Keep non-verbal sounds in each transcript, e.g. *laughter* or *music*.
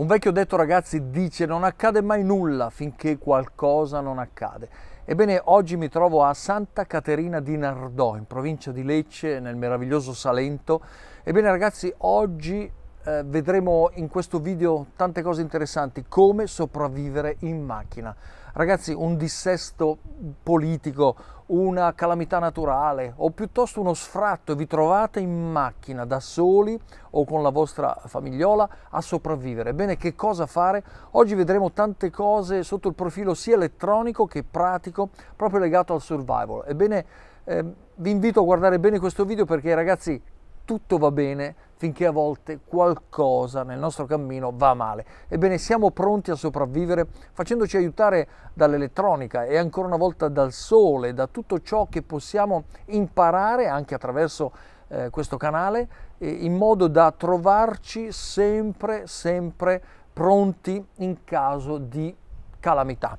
Un vecchio detto ragazzi dice non accade mai nulla finché qualcosa non accade. Ebbene, oggi mi trovo a Santa Caterina di Nardò, in provincia di Lecce, nel meraviglioso Salento. Ebbene ragazzi, oggi eh, vedremo in questo video tante cose interessanti, come sopravvivere in macchina ragazzi un dissesto politico, una calamità naturale o piuttosto uno sfratto e vi trovate in macchina da soli o con la vostra famigliola a sopravvivere. Bene, che cosa fare? Oggi vedremo tante cose sotto il profilo sia elettronico che pratico, proprio legato al survival. Ebbene, eh, vi invito a guardare bene questo video perché ragazzi tutto va bene finché a volte qualcosa nel nostro cammino va male. Ebbene, siamo pronti a sopravvivere facendoci aiutare dall'elettronica e ancora una volta dal sole, da tutto ciò che possiamo imparare anche attraverso eh, questo canale, in modo da trovarci sempre, sempre pronti in caso di calamità.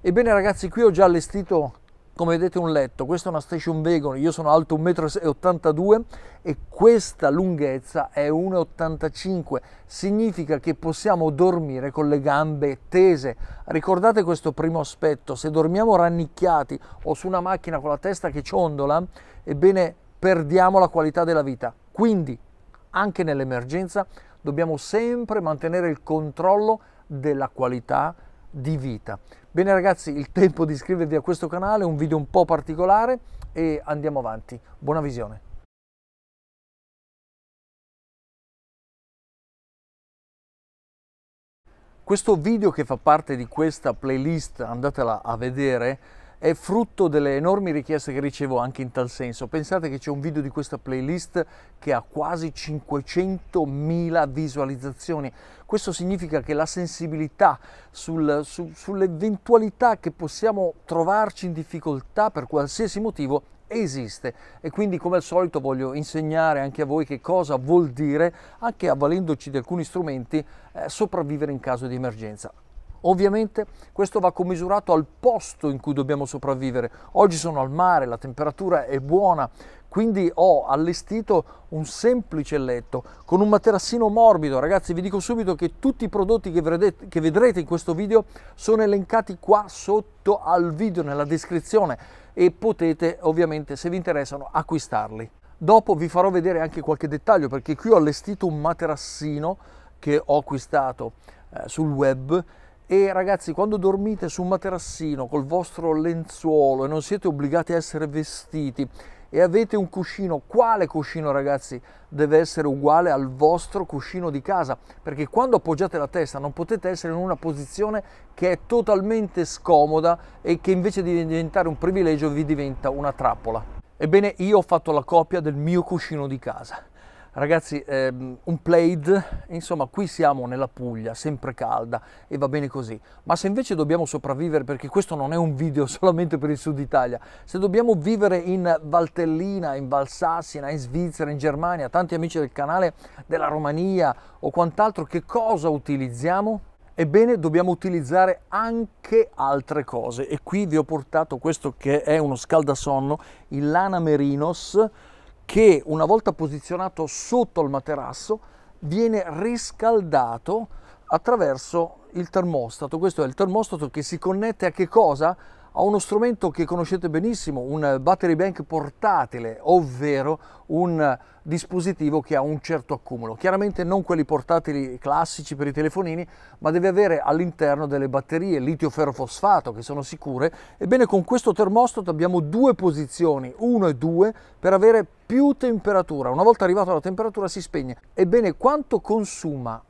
Ebbene ragazzi, qui ho già allestito come vedete un letto, questa è una station wagon, io sono alto 1,82 m e questa lunghezza è 1,85 m, significa che possiamo dormire con le gambe tese. Ricordate questo primo aspetto, se dormiamo rannicchiati o su una macchina con la testa che ciondola, ebbene perdiamo la qualità della vita. Quindi, anche nell'emergenza, dobbiamo sempre mantenere il controllo della qualità di vita. Bene ragazzi, il tempo di iscrivervi a questo canale, un video un po' particolare e andiamo avanti. Buona visione. Questo video che fa parte di questa playlist, andatela a vedere, è frutto delle enormi richieste che ricevo anche in tal senso. Pensate che c'è un video di questa playlist che ha quasi 500.000 visualizzazioni. Questo significa che la sensibilità sul, su, sull'eventualità che possiamo trovarci in difficoltà per qualsiasi motivo esiste e quindi come al solito voglio insegnare anche a voi che cosa vuol dire anche avvalendoci di alcuni strumenti eh, sopravvivere in caso di emergenza Ovviamente questo va commisurato al posto in cui dobbiamo sopravvivere. Oggi sono al mare, la temperatura è buona, quindi ho allestito un semplice letto con un materassino morbido. Ragazzi vi dico subito che tutti i prodotti che vedrete, che vedrete in questo video sono elencati qua sotto al video nella descrizione e potete ovviamente se vi interessano acquistarli. Dopo vi farò vedere anche qualche dettaglio perché qui ho allestito un materassino che ho acquistato eh, sul web e ragazzi, quando dormite su un materassino col vostro lenzuolo e non siete obbligati a essere vestiti e avete un cuscino, quale cuscino ragazzi deve essere uguale al vostro cuscino di casa? Perché quando appoggiate la testa non potete essere in una posizione che è totalmente scomoda e che invece di diventare un privilegio vi diventa una trappola. Ebbene, io ho fatto la copia del mio cuscino di casa Ragazzi, ehm, un plaid, insomma, qui siamo nella Puglia, sempre calda e va bene così. Ma se invece dobbiamo sopravvivere, perché questo non è un video *laughs* solamente per il sud Italia, se dobbiamo vivere in Valtellina, in Valsassina, in Svizzera, in Germania, tanti amici del canale della Romania o quant'altro, che cosa utilizziamo? Ebbene, dobbiamo utilizzare anche altre cose e qui vi ho portato questo che è uno scaldasonno il lana merinos che una volta posizionato sotto il materasso viene riscaldato attraverso il termostato. Questo è il termostato che si connette a che cosa? a uno strumento che conoscete benissimo, un battery bank portatile, ovvero un dispositivo che ha un certo accumulo. Chiaramente non quelli portatili classici per i telefonini, ma deve avere all'interno delle batterie litio ferrofosfato che sono sicure. Ebbene con questo termostato abbiamo due posizioni, 1 e 2, per avere più temperatura. Una volta arrivata la temperatura si spegne. Ebbene quanto consuma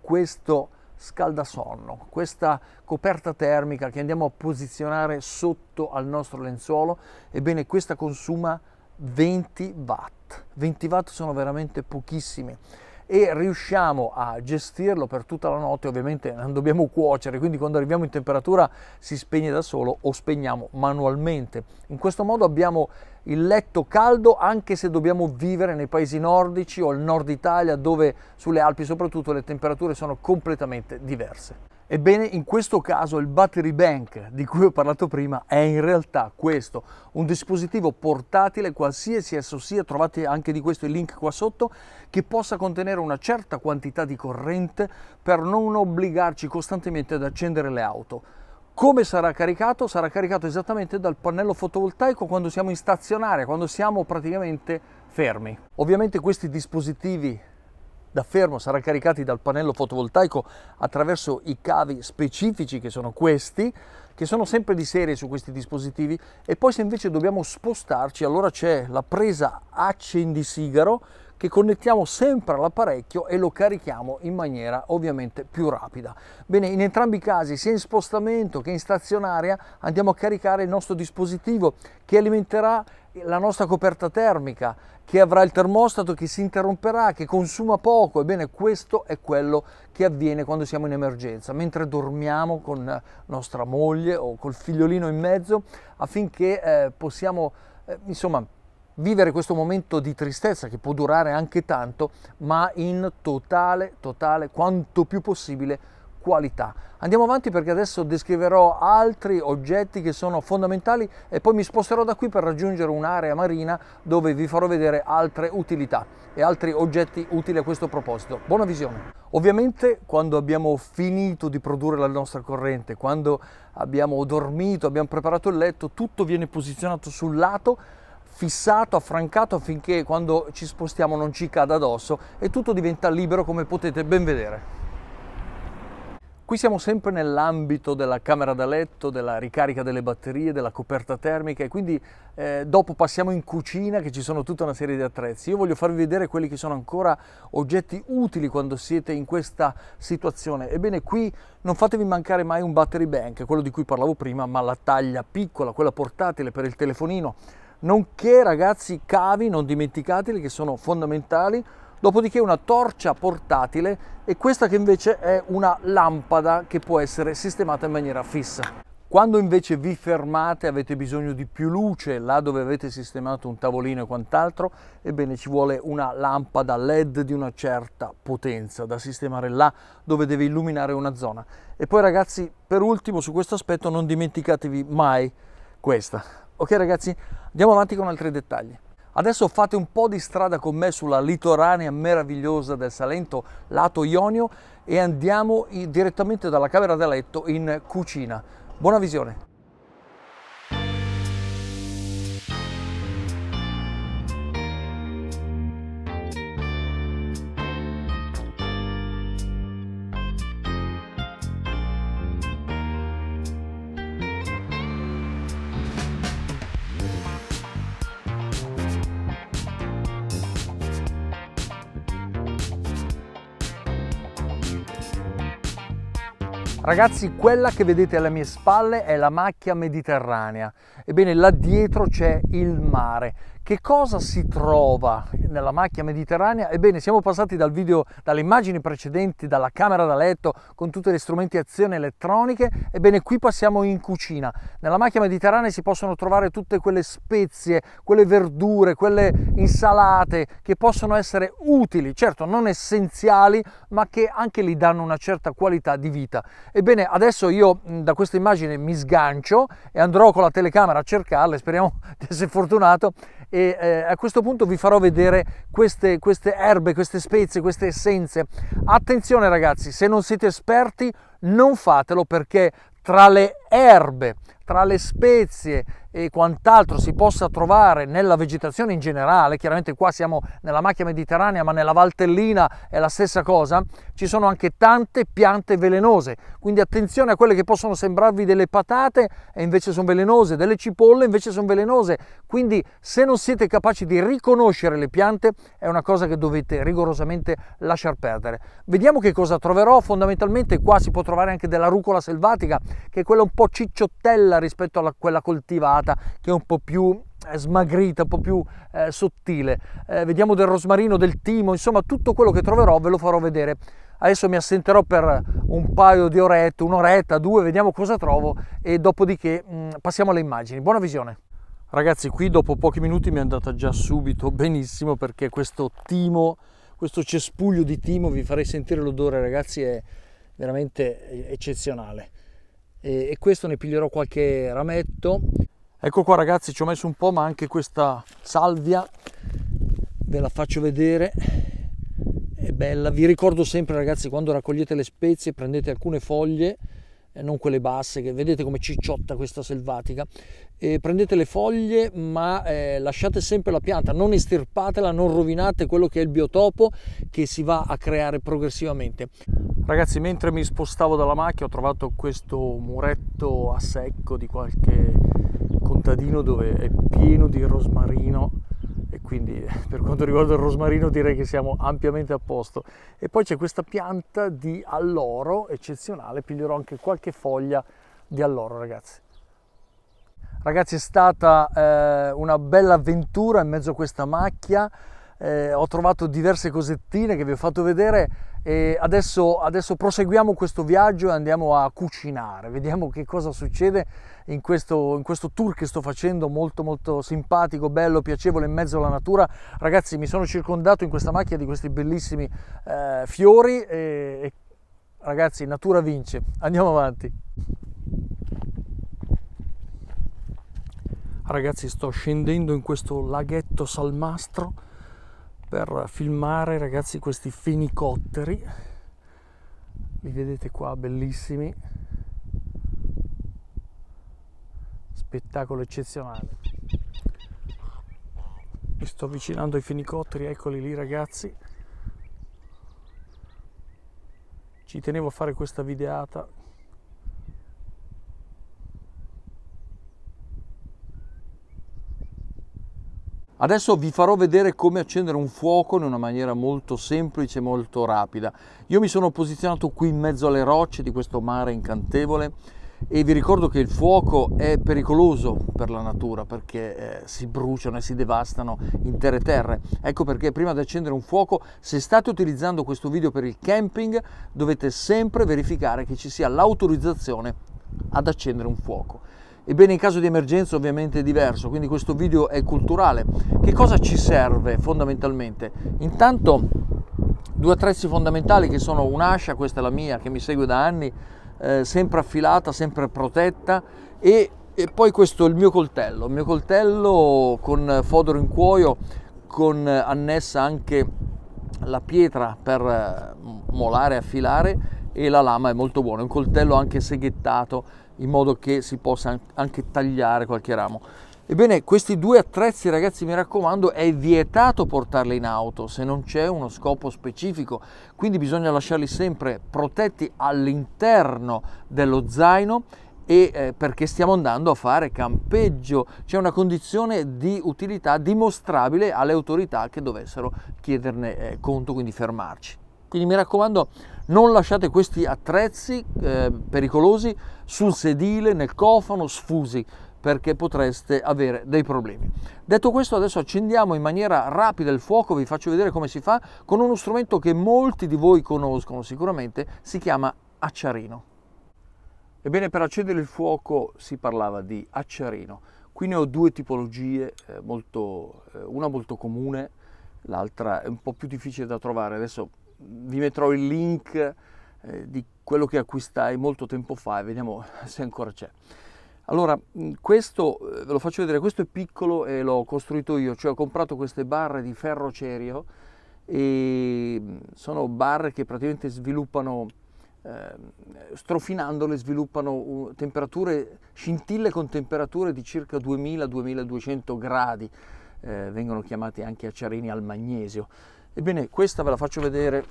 questo termostato? scaldasonno, questa coperta termica che andiamo a posizionare sotto al nostro lenzuolo, ebbene questa consuma 20 watt. 20 watt sono veramente pochissimi e riusciamo a gestirlo per tutta la notte, ovviamente non dobbiamo cuocere, quindi quando arriviamo in temperatura si spegne da solo o spegniamo manualmente. In questo modo abbiamo il letto caldo anche se dobbiamo vivere nei paesi nordici o al nord Italia dove sulle Alpi soprattutto le temperature sono completamente diverse. Ebbene, in questo caso il battery bank di cui ho parlato prima è in realtà questo, un dispositivo portatile qualsiasi esso sia, trovate anche di questo il link qua sotto, che possa contenere una certa quantità di corrente per non obbligarci costantemente ad accendere le auto come sarà caricato? Sarà caricato esattamente dal pannello fotovoltaico quando siamo in stazionaria, quando siamo praticamente fermi. Ovviamente questi dispositivi da fermo saranno caricati dal pannello fotovoltaico attraverso i cavi specifici che sono questi, che sono sempre di serie su questi dispositivi e poi se invece dobbiamo spostarci allora c'è la presa accendi sigaro che connettiamo sempre all'apparecchio e lo carichiamo in maniera ovviamente più rapida. Bene, in entrambi i casi, sia in spostamento che in stazionaria, andiamo a caricare il nostro dispositivo che alimenterà la nostra coperta termica che avrà il termostato che si interromperà, che consuma poco, ebbene questo è quello che avviene quando siamo in emergenza, mentre dormiamo con nostra moglie o col figliolino in mezzo affinché eh, possiamo eh, insomma vivere questo momento di tristezza che può durare anche tanto, ma in totale, totale, quanto più possibile qualità. Andiamo avanti perché adesso descriverò altri oggetti che sono fondamentali e poi mi sposterò da qui per raggiungere un'area marina dove vi farò vedere altre utilità e altri oggetti utili a questo proposito. Buona visione! Ovviamente quando abbiamo finito di produrre la nostra corrente, quando abbiamo dormito, abbiamo preparato il letto, tutto viene posizionato sul lato fissato, affrancato affinché quando ci spostiamo non ci cada addosso e tutto diventa libero come potete ben vedere. Qui siamo sempre nell'ambito della camera da letto, della ricarica delle batterie, della coperta termica e quindi eh, dopo passiamo in cucina che ci sono tutta una serie di attrezzi. Io voglio farvi vedere quelli che sono ancora oggetti utili quando siete in questa situazione. Ebbene qui non fatevi mancare mai un battery bank, quello di cui parlavo prima, ma la taglia piccola, quella portatile per il telefonino nonché ragazzi cavi, non dimenticateli, che sono fondamentali, dopodiché una torcia portatile e questa che invece è una lampada che può essere sistemata in maniera fissa. Quando invece vi fermate avete bisogno di più luce là dove avete sistemato un tavolino e quant'altro, ebbene ci vuole una lampada LED di una certa potenza da sistemare là dove deve illuminare una zona. E poi ragazzi, per ultimo su questo aspetto non dimenticatevi mai questa. Ok ragazzi, andiamo avanti con altri dettagli. Adesso fate un po' di strada con me sulla litoranea meravigliosa del Salento, lato Ionio, e andiamo direttamente dalla camera da letto in cucina. Buona visione! Ragazzi, quella che vedete alle mie spalle è la macchia mediterranea. Ebbene, là dietro c'è il mare. Che cosa si trova nella macchia mediterranea? Ebbene, siamo passati dal video, dalle immagini precedenti, dalla camera da letto, con tutte le strumentazioni elettroniche. Ebbene, qui passiamo in cucina. Nella macchia mediterranea si possono trovare tutte quelle spezie, quelle verdure, quelle insalate che possono essere utili, certo non essenziali, ma che anche lì danno una certa qualità di vita. Ebbene, adesso io da questa immagine mi sgancio e andrò con la telecamera a cercarle, speriamo *laughs* di essere fortunato, e eh, a questo punto vi farò vedere queste, queste erbe, queste spezie, queste essenze. Attenzione ragazzi, se non siete esperti non fatelo perché tra le erbe, tra le spezie e quant'altro si possa trovare nella vegetazione in generale, chiaramente qua siamo nella macchia mediterranea, ma nella Valtellina è la stessa cosa, ci sono anche tante piante velenose, quindi attenzione a quelle che possono sembrarvi delle patate e invece sono velenose, delle cipolle invece sono velenose, quindi se non siete capaci di riconoscere le piante è una cosa che dovete rigorosamente lasciar perdere. Vediamo che cosa troverò, fondamentalmente qua si può trovare anche della rucola selvatica, che è quella un po' po' cicciottella rispetto a quella coltivata che è un po' più eh, smagrita, un po' più eh, sottile. Eh, vediamo del rosmarino, del timo, insomma tutto quello che troverò ve lo farò vedere. Adesso mi assenterò per un paio di orette, un'oretta, due, vediamo cosa trovo e dopodiché mh, mm, passiamo alle immagini. Buona visione! Ragazzi, qui dopo pochi minuti mi è andata già subito benissimo perché questo timo, questo cespuglio di timo, vi farei sentire l'odore ragazzi, è veramente eh, eccezionale e, e questo ne piglierò qualche rametto. Ecco qua ragazzi ci ho messo un po' ma anche questa salvia ve la faccio vedere è bella vi ricordo sempre ragazzi quando raccogliete le spezie prendete alcune foglie eh, non quelle basse, che vedete come cicciotta questa selvatica. E prendete le foglie ma eh, lasciate sempre la pianta, non estirpatela, non rovinate quello che è il biotopo che si va a creare progressivamente. Ragazzi, mentre mi spostavo dalla macchina ho trovato questo muretto a secco di qualche contadino dove è pieno di rosmarino quindi *laughs* per quanto riguarda il rosmarino direi che siamo ampiamente a posto. E poi c'è questa pianta di alloro eccezionale, piglierò anche qualche foglia di alloro ragazzi. Ragazzi è stata eh, una bella avventura in mezzo a questa macchia, eh, ho trovato diverse cosettine che vi ho fatto vedere e adesso, adesso, proseguiamo questo viaggio e andiamo a cucinare, vediamo che cosa succede in questo, in questo tour che sto facendo molto molto simpatico, bello, piacevole in mezzo alla natura. Ragazzi mi sono circondato in questa macchia di questi bellissimi eh, fiori e, e ragazzi natura vince, andiamo avanti. Ragazzi sto scendendo in questo laghetto salmastro per filmare ragazzi questi fenicotteri li vedete qua bellissimi spettacolo eccezionale mi sto avvicinando ai fenicotteri eccoli lì ragazzi ci tenevo a fare questa videata Adesso vi farò vedere come accendere un fuoco in una maniera molto semplice, molto rapida. Io mi sono posizionato qui in mezzo alle rocce di questo mare incantevole e vi ricordo che il fuoco è pericoloso per la natura perché eh, si bruciano e si devastano intere terre. Ecco perché prima di accendere un fuoco, se state utilizzando questo video per il camping, dovete sempre verificare che ci sia l'autorizzazione ad accendere un fuoco. Ebbene in caso di emergenza ovviamente è diverso, quindi questo video è culturale. Che cosa ci serve fondamentalmente? Intanto due attrezzi fondamentali che sono un'ascia, questa è la mia che mi segue da anni, eh, sempre affilata, sempre protetta e, e, poi questo è il mio coltello, il mio coltello con fodero in cuoio, con annessa anche la pietra per eh, molare, affilare e la lama è molto buona, è un coltello anche seghettato in modo che si possa anche tagliare qualche ramo. Ebbene, questi due attrezzi, ragazzi, mi raccomando, è vietato portarli in auto se non c'è uno scopo specifico, quindi bisogna lasciarli sempre protetti all'interno dello zaino e eh, perché stiamo andando a fare campeggio, c'è una condizione di utilità dimostrabile alle autorità che dovessero chiederne eh, conto, quindi fermarci. Quindi mi raccomando, non lasciate questi attrezzi eh, pericolosi sul sedile, nel cofano, sfusi perché potreste avere dei problemi. Detto questo adesso accendiamo in maniera rapida il fuoco, vi faccio vedere come si fa con uno strumento che molti di voi conoscono sicuramente, si chiama acciarino. Ebbene per accendere il fuoco si parlava di acciarino, qui ne ho due tipologie, eh, molto, eh, una molto comune, l'altra è un po' più difficile da trovare, adesso vi metterò il link eh, di quello che acquistai molto tempo fa e vediamo *laughs* se ancora c'è. Allora, mm, questo eh, ve lo faccio vedere, questo è piccolo e l'ho costruito io, cioè ho comprato queste barre di ferrocerio e mm, sono barre che praticamente sviluppano, eh, strofinandole, sviluppano uh, temperature, scintille con temperature di circa 2000-2200 gradi, eh, vengono chiamati anche acciarini al magnesio. Ebbene, questa ve la faccio vedere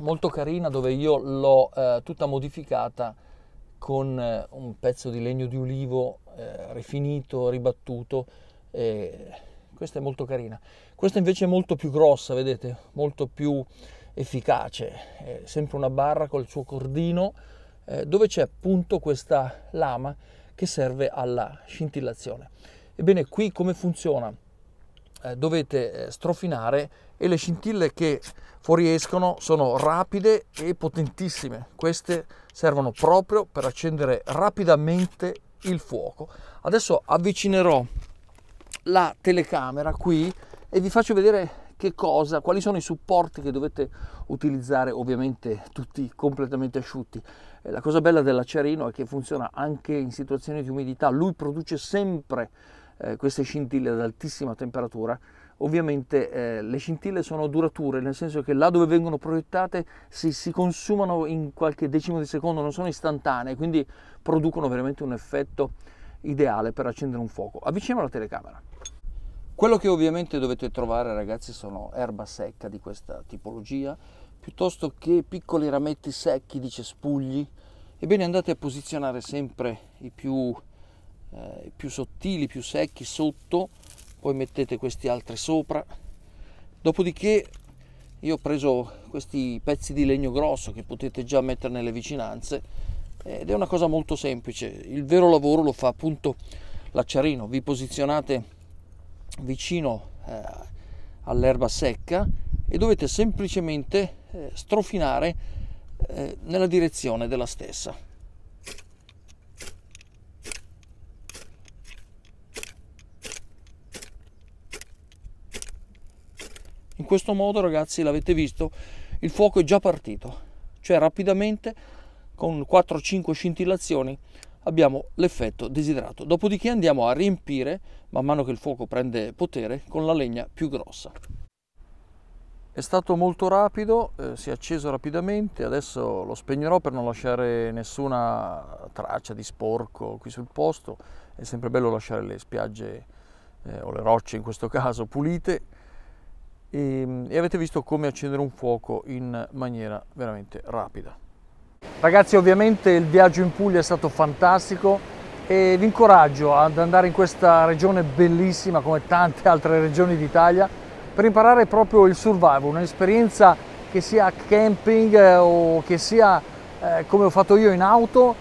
molto carina dove io l'ho eh, tutta modificata con eh, un pezzo di legno di ulivo eh, rifinito, ribattuto. questa è molto carina. Questa invece è molto più grossa, vedete, molto più efficace. È sempre una barra col suo cordino eh, dove c'è appunto questa lama che serve alla scintillazione. Ebbene, qui come funziona? eh, dovete eh, strofinare e le scintille che fuoriescono sono rapide e potentissime. Queste servono proprio per accendere rapidamente il fuoco. Adesso avvicinerò la telecamera qui e vi faccio vedere che cosa, quali sono i supporti che dovete utilizzare, ovviamente tutti completamente asciutti. Eh, la cosa bella dell'acciarino è che funziona anche in situazioni di umidità, lui produce sempre eh, queste scintille ad altissima temperatura, ovviamente eh, le scintille sono durature, nel senso che là dove vengono proiettate si, si, consumano in qualche decimo di secondo, non sono istantanee, quindi producono veramente un effetto ideale per accendere un fuoco. Avviciniamo la telecamera. Quello che ovviamente dovete trovare ragazzi sono erba secca di questa tipologia, piuttosto che piccoli rametti secchi di cespugli. Ebbene andate a posizionare sempre i più eh, più sottili, più secchi sotto, poi mettete questi altri sopra. Dopodiché io ho preso questi pezzi di legno grosso che potete già mettere nelle vicinanze ed è una cosa molto semplice. Il vero lavoro lo fa appunto l'acciarino. Vi posizionate vicino eh, all'erba secca e dovete semplicemente eh, strofinare eh, nella direzione della stessa. In questo modo ragazzi l'avete visto, il fuoco è già partito, cioè rapidamente con 4-5 scintillazioni abbiamo l'effetto desiderato. Dopodiché andiamo a riempire, man mano che il fuoco prende potere, con la legna più grossa. È stato molto rapido, eh, si è acceso rapidamente, adesso lo spegnerò per non lasciare nessuna traccia di sporco qui sul posto. È sempre bello lasciare le spiagge eh, o le rocce in questo caso pulite e, ehm, e avete visto come accendere un fuoco in maniera veramente rapida. Ragazzi ovviamente il viaggio in Puglia è stato fantastico e vi incoraggio ad andare in questa regione bellissima come tante altre regioni d'Italia per imparare proprio il survival, un'esperienza che sia camping eh, o che sia eh, come ho fatto io in auto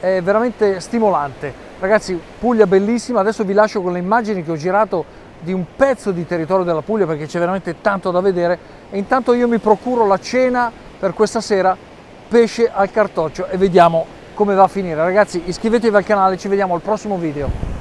è veramente stimolante. Ragazzi Puglia bellissima, adesso vi lascio con le immagini che ho girato di un pezzo di territorio della Puglia perché c'è veramente tanto da vedere e intanto io mi procuro la cena per questa sera pesce al cartoccio e vediamo come va a finire ragazzi iscrivetevi al canale ci vediamo al prossimo video